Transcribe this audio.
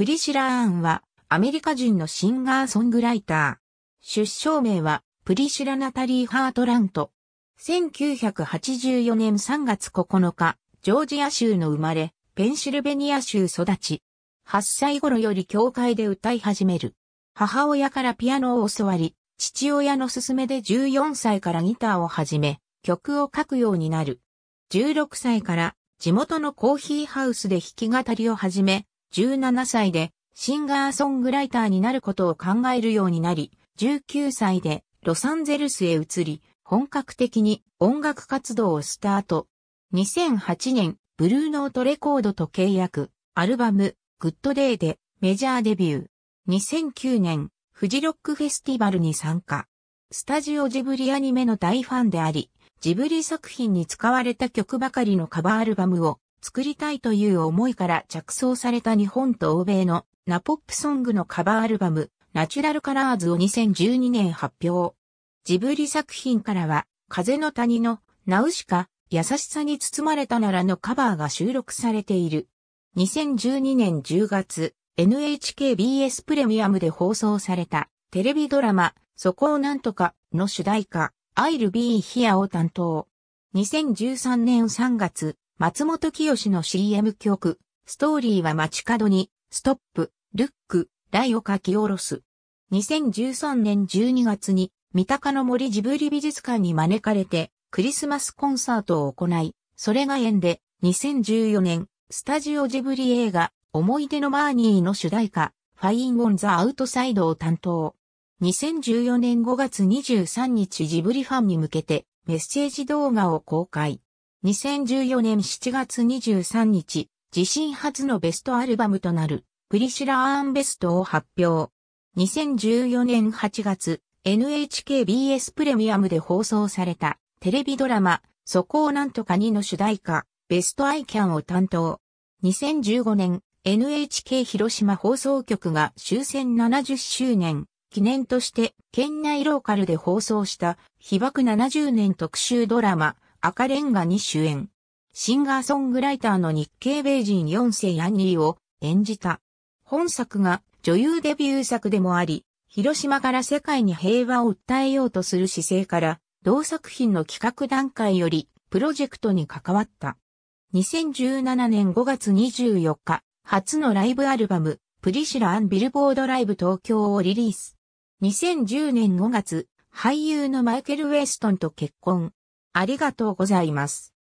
プリシラーンはアメリカ人のシンガーソングライター。出生名はプリシラ・ナタリー・ハートラント。1984年3月9日、ジョージア州の生まれ、ペンシルベニア州育ち。8歳頃より教会で歌い始める。母親からピアノを教わり、父親の勧めで14歳からギターを始め、曲を書くようになる。16歳から地元のコーヒーハウスで弾き語りを始め、17歳でシンガーソングライターになることを考えるようになり、19歳でロサンゼルスへ移り、本格的に音楽活動をスタート。2008年、ブルーノートレコードと契約、アルバム、グッドデイでメジャーデビュー。2009年、フジロックフェスティバルに参加。スタジオジブリアニメの大ファンであり、ジブリ作品に使われた曲ばかりのカバーアルバムを作りたいという思いから着想された日本と欧米のナポップソングのカバーアルバム、ナチュラルカラーズを2012年発表。ジブリ作品からは、風の谷のナウシカ、優しさに包まれたならのカバーが収録されている。2012年10月、NHKBS プレミアムで放送されたテレビドラマ、そこをなんとかの主題歌、I'll be here を担当。2013年3月、松本清の CM 曲、ストーリーは街角に、ストップ、ルック、ライを書き下ろす。2013年12月に、三鷹の森ジブリ美術館に招かれて、クリスマスコンサートを行い、それが縁で、2014年、スタジオジブリ映画、思い出のマーニーの主題歌、ファイン・オン・ザ・アウトサイドを担当。2014年5月23日ジブリファンに向けて、メッセージ動画を公開。2014年7月23日、自身初のベストアルバムとなる、プリシラ・アーンベストを発表。2014年8月、NHKBS プレミアムで放送された、テレビドラマ、そこをなんとかにの主題歌、ベストアイキャンを担当。2015年、NHK 広島放送局が終戦70周年記念として県内ローカルで放送した被爆70年特集ドラマ赤レンガに主演。シンガーソングライターの日系米人4世ヤンニーを演じた。本作が女優デビュー作でもあり、広島から世界に平和を訴えようとする姿勢から、同作品の企画段階よりプロジェクトに関わった。2017年5月24日、初のライブアルバム、プリシラ・アン・ビルボード・ライブ東京をリリース。2010年5月、俳優のマイケル・ウェストンと結婚。ありがとうございます。